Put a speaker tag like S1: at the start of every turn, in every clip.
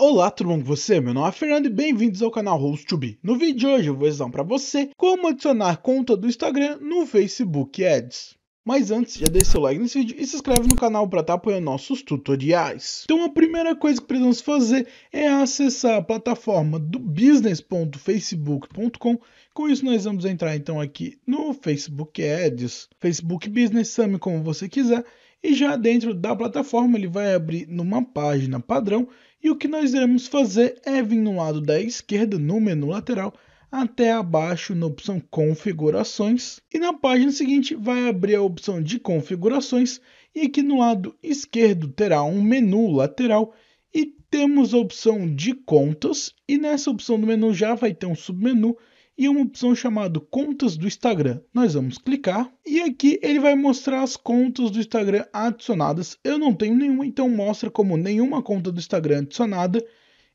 S1: Olá, tudo bom com você? Meu nome é Fernando e bem-vindos ao canal host 2 No vídeo de hoje eu vou ensinar para você como adicionar conta do Instagram no Facebook Ads. Mas antes, já deixa seu like nesse vídeo e se inscreve no canal para estar tá apoiando nossos tutoriais. Então a primeira coisa que precisamos fazer é acessar a plataforma do business.facebook.com. Com isso nós vamos entrar então aqui no Facebook Ads, Facebook Business Summit, como você quiser. E já dentro da plataforma ele vai abrir numa página padrão e o que nós iremos fazer é vir no lado da esquerda, no menu lateral, até abaixo na opção configurações e na página seguinte vai abrir a opção de configurações e aqui no lado esquerdo terá um menu lateral e temos a opção de contas e nessa opção do menu já vai ter um submenu e uma opção chamada contas do Instagram. Nós vamos clicar e aqui ele vai mostrar as contas do Instagram adicionadas. Eu não tenho nenhuma, então mostra como nenhuma conta do Instagram é adicionada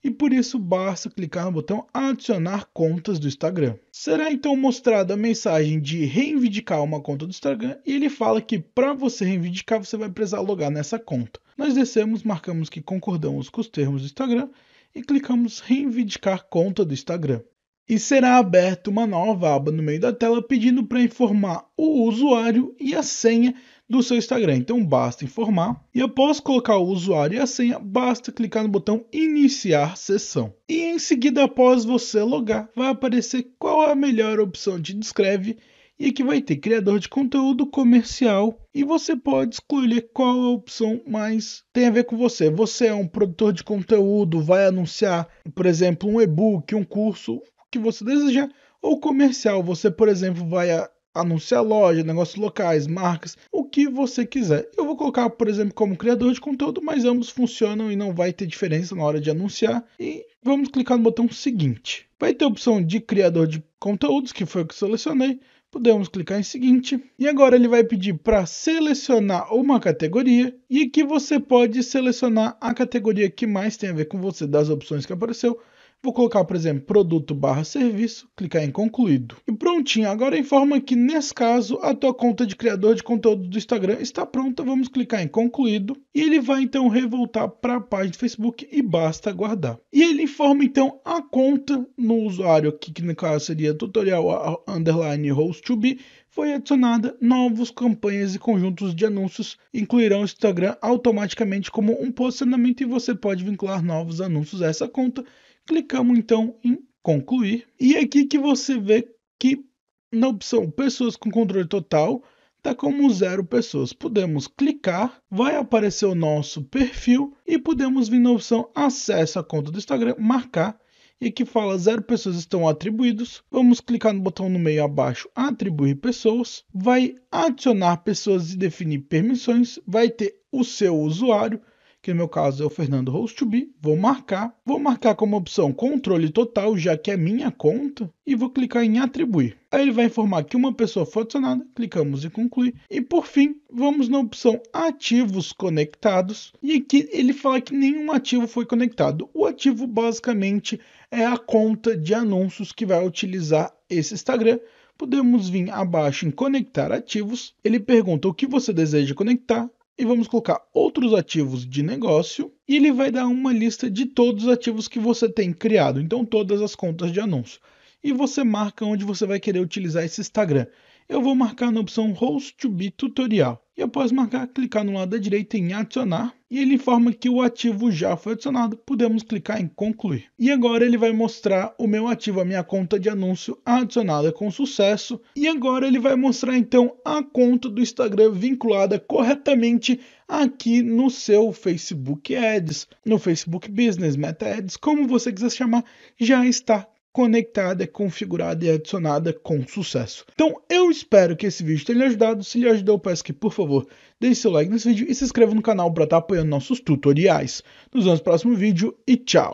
S1: e por isso basta clicar no botão adicionar contas do Instagram. Será então mostrada a mensagem de reivindicar uma conta do Instagram e ele fala que para você reivindicar você vai precisar logar nessa conta. Nós descemos, marcamos que concordamos com os termos do Instagram e clicamos reivindicar conta do Instagram. E será aberta uma nova aba no meio da tela pedindo para informar o usuário e a senha do seu Instagram. Então basta informar e após colocar o usuário e a senha, basta clicar no botão iniciar sessão. E em seguida, após você logar, vai aparecer qual é a melhor opção de descreve e aqui vai ter criador de conteúdo comercial e você pode escolher qual a opção mais tem a ver com você. Você é um produtor de conteúdo, vai anunciar, por exemplo, um e-book, um curso que você desejar ou comercial. Você, por exemplo, vai anunciar loja, negócios locais, marcas, o que você quiser. Eu vou colocar, por exemplo, como criador de conteúdo, mas ambos funcionam e não vai ter diferença na hora de anunciar. E vamos clicar no botão seguinte. Vai ter a opção de criador de conteúdos, que foi o que selecionei. Podemos clicar em seguinte. E agora ele vai pedir para selecionar uma categoria. E aqui você pode selecionar a categoria que mais tem a ver com você das opções que apareceu. Vou colocar, por exemplo, produto barra serviço, clicar em concluído. E prontinho, agora informa que nesse caso a tua conta de criador de conteúdo do Instagram está pronta. Vamos clicar em concluído e ele vai então revoltar para a página do Facebook e basta aguardar. E ele informa então a conta no usuário aqui, que no caso seria tutorial underline host to be, foi adicionada novos campanhas e conjuntos de anúncios incluirão o Instagram automaticamente como um posicionamento e você pode vincular novos anúncios a essa conta Clicamos então em concluir e é aqui que você vê que na opção pessoas com controle total está como zero pessoas. Podemos clicar, vai aparecer o nosso perfil e podemos vir na opção acesso à conta do Instagram, marcar e que fala zero pessoas estão atribuídos. Vamos clicar no botão no meio abaixo, atribuir pessoas, vai adicionar pessoas e definir permissões, vai ter o seu usuário, que no meu caso é o Fernando Host to Be, vou marcar, vou marcar como opção controle total, já que é minha conta, e vou clicar em atribuir. Aí ele vai informar que uma pessoa foi adicionada, clicamos em concluir, e por fim, vamos na opção ativos conectados, e aqui ele fala que nenhum ativo foi conectado. O ativo basicamente é a conta de anúncios que vai utilizar esse Instagram, podemos vir abaixo em conectar ativos. Ele pergunta o que você deseja conectar e vamos colocar outros ativos de negócio e ele vai dar uma lista de todos os ativos que você tem criado, então todas as contas de anúncio. E você marca onde você vai querer utilizar esse Instagram eu vou marcar na opção Host to be Tutorial. E após marcar, clicar no lado da direita em adicionar e ele informa que o ativo já foi adicionado, podemos clicar em concluir. E agora ele vai mostrar o meu ativo, a minha conta de anúncio adicionada com sucesso. E agora ele vai mostrar então a conta do Instagram vinculada corretamente aqui no seu Facebook Ads, no Facebook Business, Meta Ads, como você quiser chamar, já está conectada, configurada e adicionada com sucesso. Então eu espero que esse vídeo tenha lhe ajudado. Se lhe ajudou, peço que por favor deixe seu like nesse vídeo e se inscreva no canal para estar tá apoiando nossos tutoriais. Nos vemos no próximo vídeo e tchau!